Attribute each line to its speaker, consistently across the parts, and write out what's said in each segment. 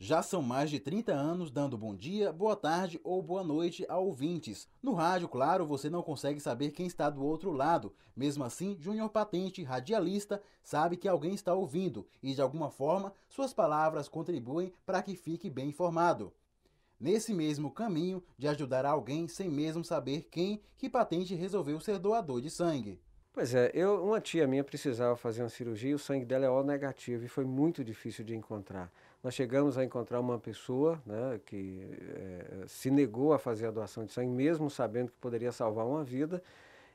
Speaker 1: Já são mais de 30 anos dando bom dia, boa tarde ou boa noite a ouvintes. No rádio, claro, você não consegue saber quem está do outro lado. Mesmo assim, Júnior Patente, radialista, sabe que alguém está ouvindo e, de alguma forma, suas palavras contribuem para que fique bem informado. Nesse mesmo caminho de ajudar alguém sem mesmo saber quem, que Patente resolveu ser doador de sangue. Pois é, eu, uma tia minha
Speaker 2: precisava fazer uma cirurgia e o sangue dela é O negativo e foi muito difícil de encontrar. Nós chegamos a encontrar uma pessoa né, que é, se negou a fazer a doação de sangue, mesmo sabendo que poderia salvar uma vida.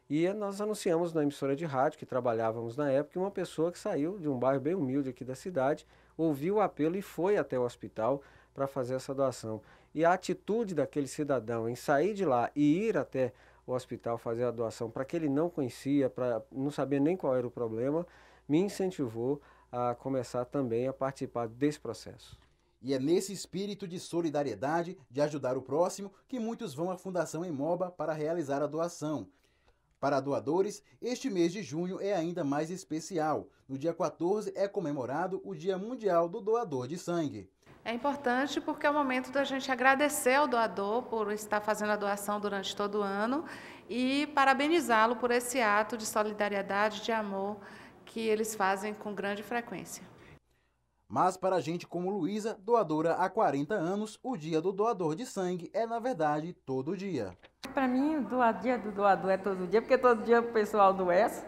Speaker 2: E nós anunciamos na emissora de rádio que trabalhávamos na época, uma pessoa que saiu de um bairro bem humilde aqui da cidade, ouviu o apelo e foi até o hospital para fazer essa doação. E a atitude daquele cidadão em sair de lá e ir até o hospital fazer a doação para que ele não conhecia, para não saber nem qual era o problema,
Speaker 1: me incentivou a começar também a participar desse processo. E é nesse espírito de solidariedade, de ajudar o próximo, que muitos vão à Fundação Emoba para realizar a doação. Para doadores, este mês de junho é ainda mais especial. No dia 14 é comemorado o Dia Mundial do Doador de Sangue.
Speaker 3: É importante porque é o momento da gente agradecer ao doador por estar fazendo a doação durante todo o ano e parabenizá-lo por esse ato de solidariedade, de amor que eles fazem com grande frequência.
Speaker 1: Mas para gente como Luísa, doadora há 40 anos, o dia do doador de sangue é, na verdade, todo dia.
Speaker 2: Para mim, o dia do doador é todo dia, porque todo dia o pessoal doece.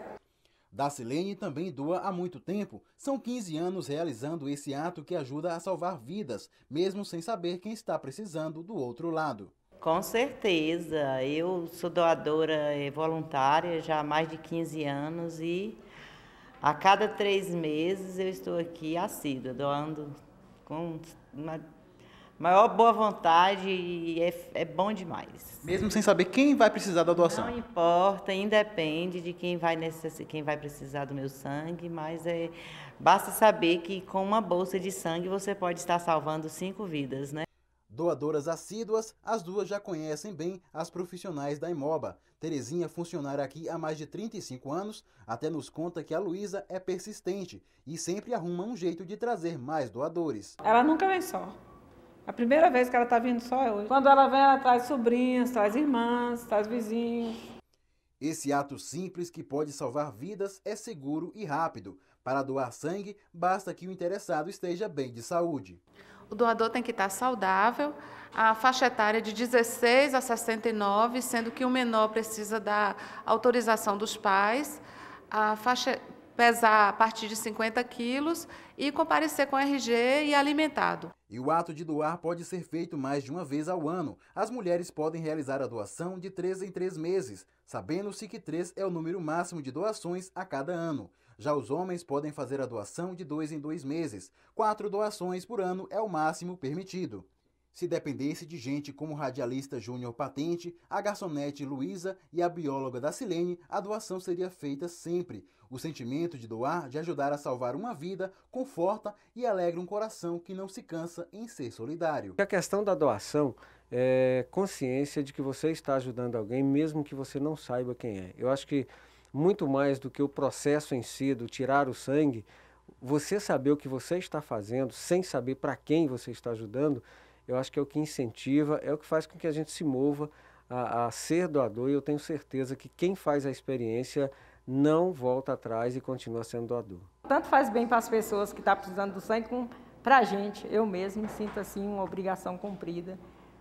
Speaker 1: Dacilene também doa há muito tempo. São 15 anos realizando esse ato que ajuda a salvar vidas, mesmo sem saber quem está precisando do outro lado. Com certeza.
Speaker 3: Eu sou doadora eh, voluntária já há mais de 15 anos e a cada três meses eu estou aqui assídua, doando com uma maior boa vontade e é, é, bom demais. Mesmo sem saber
Speaker 1: quem vai precisar da doação? Não
Speaker 3: importa, independe de quem vai, necess... quem vai precisar do meu sangue, mas é... basta saber que com uma bolsa de sangue você pode estar salvando cinco vidas, né?
Speaker 1: Doadoras assíduas, as duas já conhecem
Speaker 3: bem as profissionais
Speaker 1: da Imoba, Terezinha, funcionária aqui há mais de 35 anos, até nos conta que a Luísa é persistente e sempre arruma um jeito de trazer mais doadores. Ela nunca vem só. A primeira vez que ela está vindo só é hoje. Quando ela vem, ela
Speaker 2: traz sobrinhas, traz irmãs,
Speaker 1: traz vizinhos. Esse ato simples que pode salvar vidas é seguro e rápido. Para doar sangue, basta que o interessado esteja bem de saúde
Speaker 3: o doador tem que estar saudável, a faixa etária é de 16 a 69, sendo que o menor precisa da autorização dos pais, a faixa pesar a partir de 50 quilos e comparecer com RG e alimentado.
Speaker 1: E o ato de doar pode ser feito mais de uma vez ao ano. As mulheres podem realizar a doação de três em três meses, sabendo-se que três é o número máximo de doações a cada ano. Já os homens podem fazer a doação de dois em dois meses. Quatro doações por ano é o máximo permitido. Se dependesse de gente como o radialista Júnior Patente, a garçonete Luísa e a bióloga da Silene, a doação seria feita sempre. O sentimento de doar, de ajudar a salvar uma vida, conforta e alegra um coração que não se cansa em ser solidário.
Speaker 2: A questão da doação é consciência de que você está ajudando alguém, mesmo que você não saiba quem é. Eu acho que muito mais do que o processo em si, do tirar o sangue, você saber o que você está fazendo, sem saber para quem você está ajudando, eu acho que é o que incentiva, é o que faz com que a gente se mova a, a ser doador. E eu tenho certeza que quem faz a experiência não volta atrás e continua sendo doador. Tanto faz bem para as pessoas que estão tá precisando do sangue, como para a gente. Eu mesmo me sinto assim uma obrigação cumprida,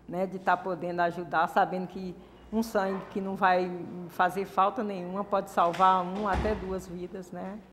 Speaker 2: né, de estar tá podendo ajudar, sabendo que um
Speaker 3: sangue que não vai fazer falta nenhuma, pode salvar um até duas vidas, né?